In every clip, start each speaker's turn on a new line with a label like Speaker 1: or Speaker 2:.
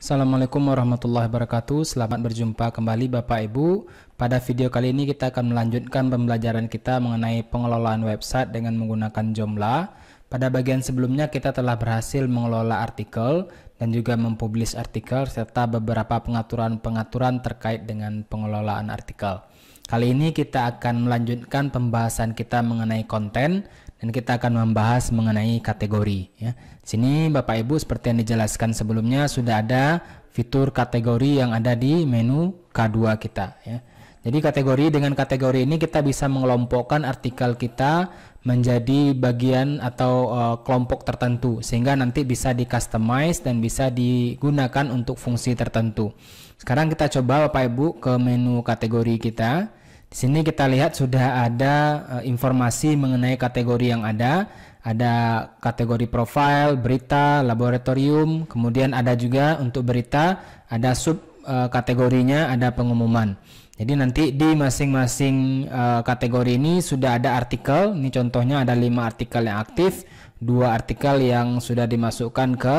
Speaker 1: Assalamualaikum warahmatullahi wabarakatuh Selamat berjumpa kembali Bapak Ibu Pada video kali ini kita akan melanjutkan pembelajaran kita mengenai pengelolaan website dengan menggunakan Joomla Pada bagian sebelumnya kita telah berhasil mengelola artikel dan juga mempublish artikel serta beberapa pengaturan-pengaturan terkait dengan pengelolaan artikel Kali ini kita akan melanjutkan pembahasan kita mengenai konten dan kita akan membahas mengenai kategori ya. Di sini Bapak Ibu seperti yang dijelaskan sebelumnya sudah ada fitur kategori yang ada di menu K2 kita ya. Jadi kategori dengan kategori ini kita bisa mengelompokkan artikel kita menjadi bagian atau uh, kelompok tertentu sehingga nanti bisa di customize dan bisa digunakan untuk fungsi tertentu. Sekarang kita coba Bapak Ibu ke menu kategori kita. Di sini kita lihat sudah ada uh, informasi mengenai kategori yang ada. Ada kategori profile, berita, laboratorium, kemudian ada juga untuk berita, ada sub uh, kategorinya, ada pengumuman. Jadi nanti di masing-masing uh, kategori ini sudah ada artikel. Ini contohnya ada lima artikel yang aktif, dua artikel yang sudah dimasukkan ke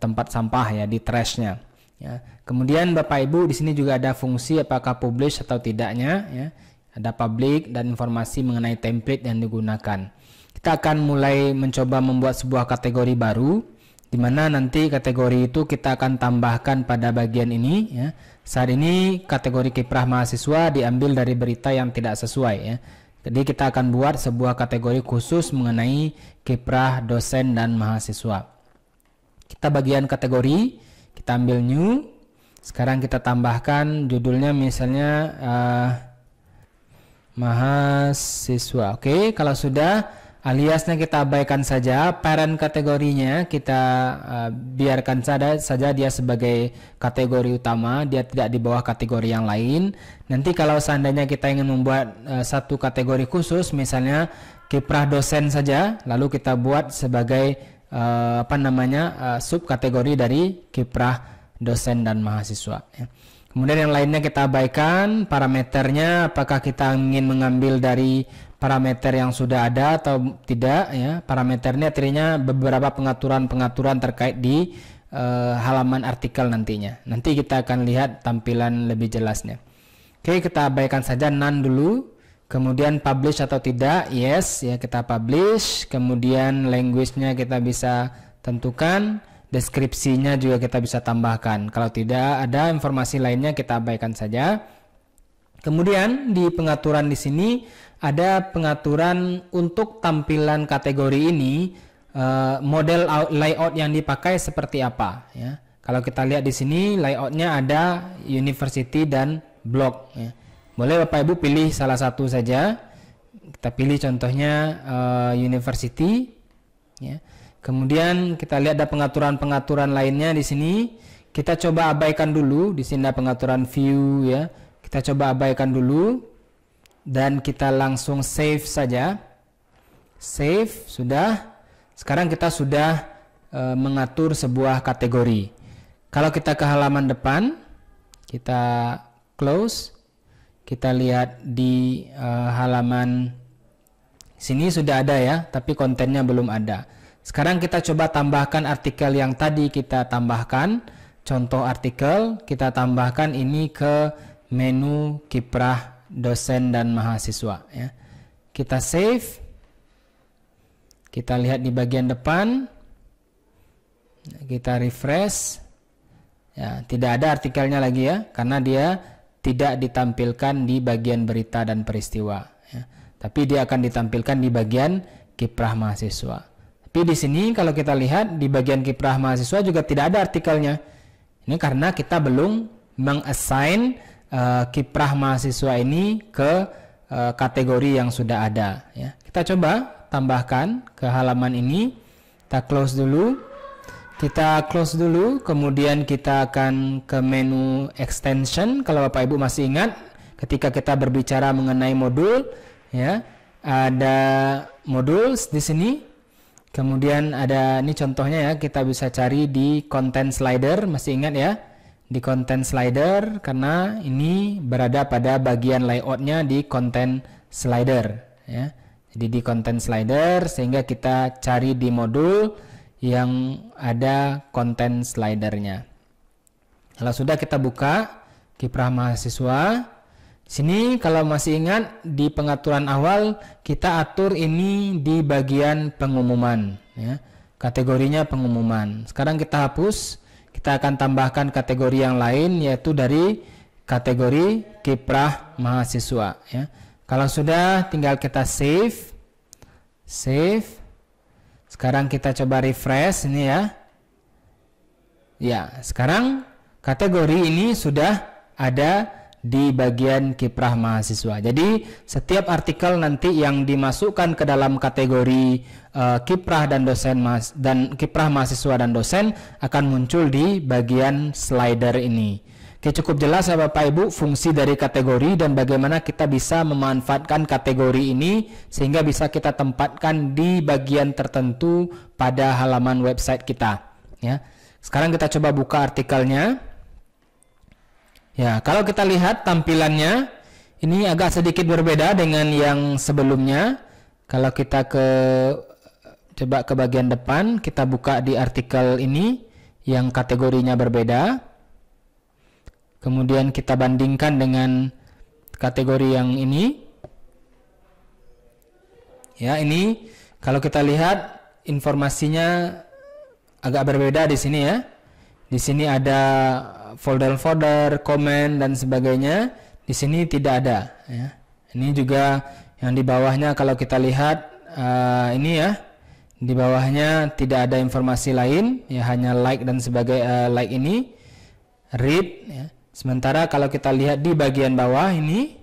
Speaker 1: tempat sampah ya di trashnya. Ya. Kemudian Bapak Ibu di sini juga ada fungsi apakah publish atau tidaknya. Ya. Ada public dan informasi mengenai template yang digunakan. Kita akan mulai mencoba membuat sebuah kategori baru di mana nanti kategori itu kita akan tambahkan pada bagian ini ya. Saat ini kategori kiprah mahasiswa diambil dari berita yang tidak sesuai ya. Jadi kita akan buat sebuah kategori khusus mengenai kiprah dosen dan mahasiswa. Kita bagian kategori kita ambil new. Sekarang kita tambahkan judulnya misalnya uh, mahasiswa. Oke, kalau sudah aliasnya kita abaikan saja, parent kategorinya kita uh, biarkan saja saja dia sebagai kategori utama, dia tidak di bawah kategori yang lain. Nanti kalau seandainya kita ingin membuat uh, satu kategori khusus misalnya kiprah dosen saja, lalu kita buat sebagai Eh, apa namanya uh, subkategori dari kiprah dosen dan mahasiswa. Ya. Kemudian yang lainnya kita abaikan parameternya apakah kita ingin mengambil dari parameter yang sudah ada atau tidak ya. Parameternya artinya beberapa pengaturan-pengaturan terkait di uh, halaman artikel nantinya. Nanti kita akan lihat tampilan lebih jelasnya. Oke, kita abaikan saja nan dulu Kemudian publish atau tidak, yes, ya kita publish. Kemudian language-nya kita bisa tentukan, deskripsinya juga kita bisa tambahkan. Kalau tidak ada informasi lainnya kita abaikan saja. Kemudian di pengaturan di sini ada pengaturan untuk tampilan kategori ini eh, model layout yang dipakai seperti apa ya. Kalau kita lihat di sini layoutnya ada university dan blog ya. Boleh Bapak Ibu pilih salah satu saja. Kita pilih contohnya uh, university ya. Kemudian kita lihat ada pengaturan-pengaturan lainnya di sini. Kita coba abaikan dulu di sini ada pengaturan view ya. Kita coba abaikan dulu dan kita langsung save saja. Save sudah. Sekarang kita sudah e, mengatur sebuah kategori. Kalau kita ke halaman depan, kita close kita lihat di uh, halaman sini sudah ada ya, tapi kontennya belum ada. Sekarang kita coba tambahkan artikel yang tadi kita tambahkan, contoh artikel, kita tambahkan ini ke menu kiprah dosen dan mahasiswa ya. Kita save. Kita lihat di bagian depan. Kita refresh. Ya, tidak ada artikelnya lagi ya, karena dia tidak ditampilkan di bagian berita dan peristiwa, ya. tapi dia akan ditampilkan di bagian kiprah mahasiswa. Tapi di sini kalau kita lihat di bagian kiprah mahasiswa juga tidak ada artikelnya. Ini karena kita belum mengassign uh, kiprah mahasiswa ini ke uh, kategori yang sudah ada. Ya. Kita coba tambahkan ke halaman ini. Kita close dulu. Kita close dulu, kemudian kita akan ke menu extension. Kalau Bapak Ibu masih ingat, ketika kita berbicara mengenai modul, ya ada modul di sini. Kemudian ada ini contohnya ya, kita bisa cari di content slider, masih ingat ya? Di content slider karena ini berada pada bagian layoutnya di content slider ya. Jadi di content slider sehingga kita cari di modul yang ada konten slidernya. Kalau sudah kita buka kiprah mahasiswa. Sini kalau masih ingat di pengaturan awal kita atur ini di bagian pengumuman ya. Kategorinya pengumuman. Sekarang kita hapus, kita akan tambahkan kategori yang lain yaitu dari kategori kiprah mahasiswa ya. Kalau sudah tinggal kita save. Save sekarang kita coba refresh ini ya. Ya, sekarang kategori ini sudah ada di bagian kiprah mahasiswa. Jadi setiap artikel nanti yang dimasukkan ke dalam kategori uh, kiprah dan dosen dan kiprah mahasiswa dan dosen akan muncul di bagian slider ini. Oke, cukup jelas ya Bapak Ibu fungsi dari kategori dan bagaimana kita bisa memanfaatkan kategori ini sehingga bisa kita tempatkan di bagian tertentu pada halaman website kita, ya. Sekarang kita coba buka artikelnya. Ya, kalau kita lihat tampilannya ini agak sedikit berbeda dengan yang sebelumnya. Kalau kita ke coba ke bagian depan, kita buka di artikel ini yang kategorinya berbeda. Kemudian kita bandingkan dengan kategori yang ini. Ya, ini kalau kita lihat informasinya agak berbeda di sini ya. Di sini ada folder-folder, komen dan sebagainya. Di sini tidak ada. Ya. Ini juga yang di bawahnya kalau kita lihat uh, ini ya, di bawahnya tidak ada informasi lain, ya hanya like dan sebagai uh, eh, like ini, read. Ya. Sementara kalau kita lihat di bagian bawah ini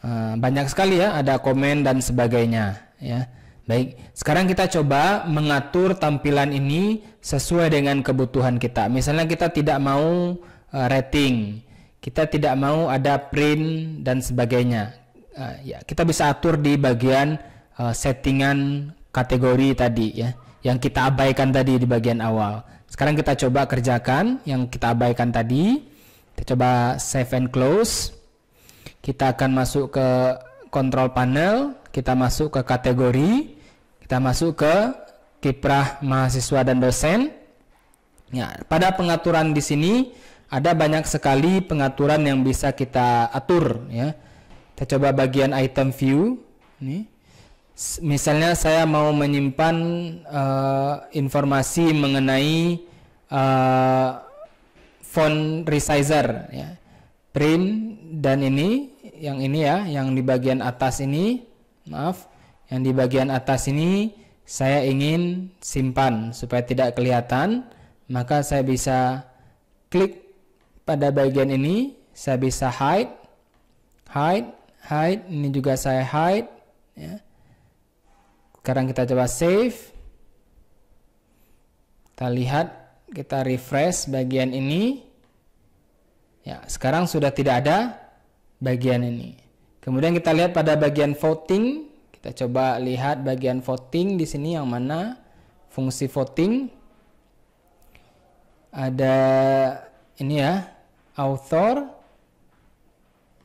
Speaker 1: eh, banyak sekali ya ada komen dan sebagainya ya. Baik, sekarang kita coba mengatur tampilan ini sesuai dengan kebutuhan kita. Misalnya kita tidak mau eh, rating, kita tidak mau ada print dan sebagainya. Eh, ya, kita bisa atur di bagian settingan kategori tadi ya, yang kita abaikan tadi di bagian awal. Sekarang kita coba kerjakan yang kita abaikan tadi. Kita coba save and close. Kita akan masuk ke control panel, kita masuk ke kategori, kita masuk ke kiprah mahasiswa dan dosen. Ya, pada pengaturan di sini ada banyak sekali pengaturan yang bisa kita atur ya. Kita coba bagian item view nih. Misalnya saya mau menyimpan uh, informasi mengenai uh, font resizer ya. Print dan ini yang ini ya, yang di bagian atas ini, maaf, yang di bagian atas ini saya ingin simpan supaya tidak kelihatan, maka saya bisa klik pada bagian ini, saya bisa hide, hide, hide, ini juga saya hide ya. Sekarang kita coba save. Kita lihat kita refresh bagian ini. Ya, sekarang sudah tidak ada bagian ini. Kemudian kita lihat pada bagian voting, kita coba lihat bagian voting di sini yang mana fungsi voting ada ini ya, author,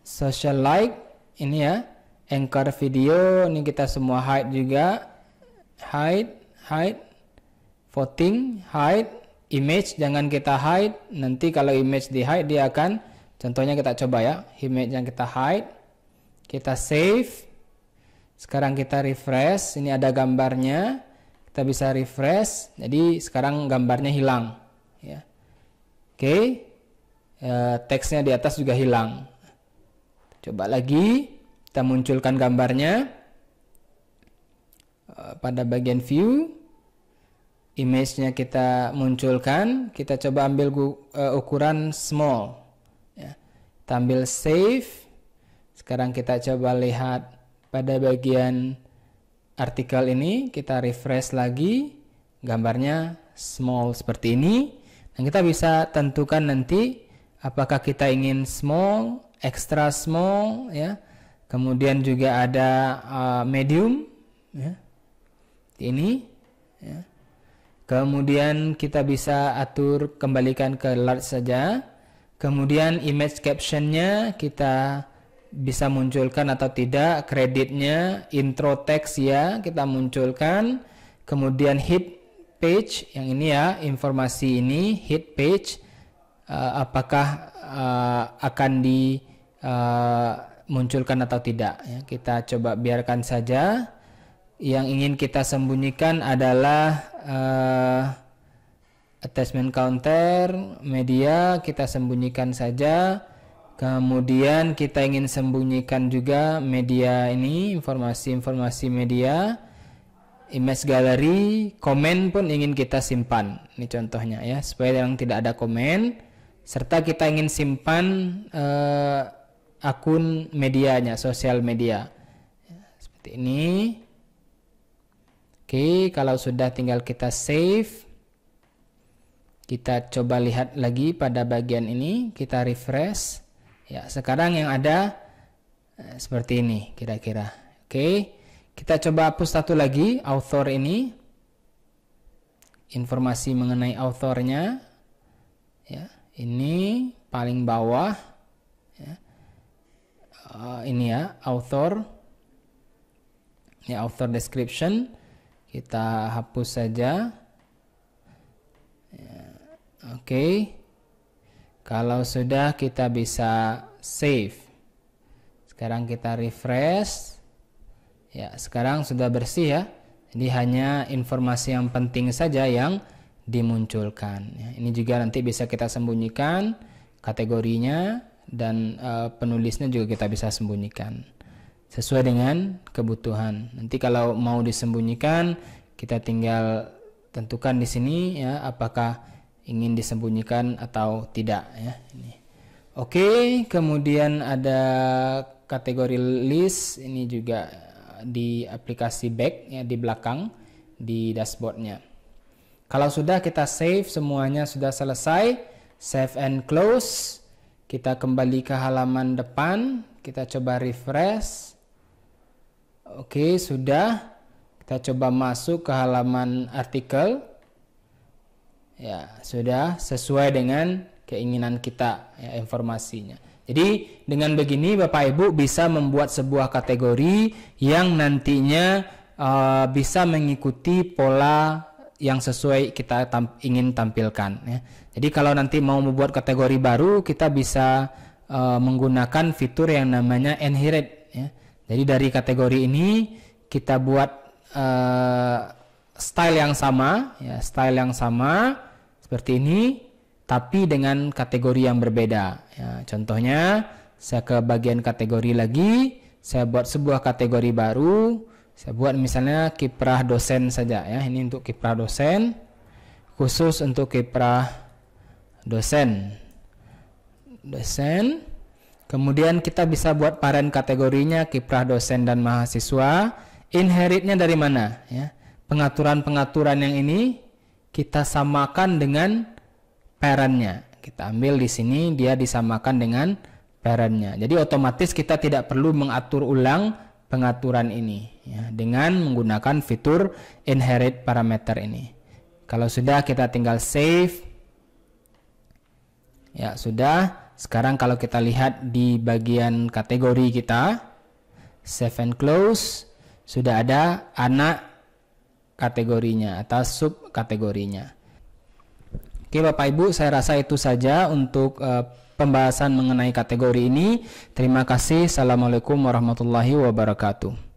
Speaker 1: social like ini ya, anchor video ini kita semua hide juga. Hide, hide, voting, hide image jangan kita hide nanti kalau image di hide dia akan contohnya kita coba ya image yang kita hide kita save sekarang kita refresh ini ada gambarnya kita bisa refresh jadi sekarang gambarnya hilang ya oke okay. Ya, teksnya di atas juga hilang coba lagi kita munculkan gambarnya eh, pada bagian view image-nya kita munculkan, kita coba ambil eh, ukuran small. Ya. Tampil save. Sekarang kita coba lihat pada bagian artikel ini, kita refresh lagi gambarnya small seperti ini. Dan kita bisa tentukan nanti apakah kita ingin small, extra small, ya. Kemudian juga ada uh, medium, ya. Ini, ya. Kemudian kita bisa atur kembalikan ke large saja. Kemudian image captionnya kita bisa munculkan atau tidak. Kreditnya, intro text ya kita munculkan. Kemudian hit page yang ini ya informasi ini hit page uh, apakah uh, akan dimunculkan eh, uh, atau tidak ya kita coba biarkan saja yang ingin kita sembunyikan adalah uh, attachment counter media kita sembunyikan saja kemudian kita ingin sembunyikan juga media ini informasi-informasi media image gallery komen pun ingin kita simpan ini contohnya ya supaya yang tidak ada komen serta kita ingin simpan uh, akun medianya sosial media seperti ini Oke, kalau sudah tinggal kita save. Kita coba lihat lagi pada bagian ini, kita refresh. Ya, sekarang yang ada eh, seperti ini kira-kira. Oke, kita coba hapus satu lagi author ini. Informasi mengenai authornya. Ya, ini paling bawah. Ya. Uh, ini ya, author. Ya, author description kita hapus saja ya, oke kalau sudah kita bisa save sekarang kita refresh ya sekarang sudah bersih ya ini hanya informasi yang penting saja yang dimunculkan ya, ini juga nanti bisa kita sembunyikan kategorinya dan uh, penulisnya juga kita bisa sembunyikan sesuai dengan kebutuhan. Nanti kalau mau disembunyikan, kita tinggal tentukan di sini ya apakah ingin disembunyikan atau tidak ya. Ini. Oke, kemudian ada kategori list ini juga di aplikasi back ya di belakang di dashboardnya. Kalau sudah kita save semuanya sudah selesai, save and close. Kita kembali ke halaman depan, kita coba refresh. Oke, sudah. Kita coba masuk ke halaman artikel. Ya, sudah sesuai dengan keinginan kita ya, informasinya. Jadi dengan begini Bapak Ibu bisa membuat sebuah kategori yang nantinya uh, bisa mengikuti pola yang sesuai kita tam ingin tampilkan. Ya. Jadi kalau nanti mau membuat kategori baru kita bisa uh, menggunakan fitur yang namanya inherit jadi dari kategori ini kita buat uh, style yang sama, ya, style yang sama seperti ini, tapi dengan kategori yang berbeda. Ya, contohnya saya ke bagian kategori lagi, saya buat sebuah kategori baru, saya buat misalnya kiprah dosen saja ya. Ini untuk kiprah dosen, khusus untuk kiprah dosen, dosen Kemudian kita bisa buat paren kategorinya kiprah dosen dan mahasiswa. Inheritnya dari mana? Ya. Pengaturan-pengaturan yang ini kita samakan dengan parentnya. Kita ambil di sini dia disamakan dengan parentnya. Jadi otomatis kita tidak perlu mengatur ulang pengaturan ini ya, dengan menggunakan fitur inherit parameter ini. Kalau sudah kita tinggal save. Ya, sudah sekarang kalau kita lihat di bagian kategori kita, safe and close sudah ada anak kategorinya atau sub kategorinya Oke Bapak Ibu, saya rasa itu saja untuk uh, pembahasan mengenai kategori ini. Terima kasih. Assalamualaikum warahmatullahi wabarakatuh.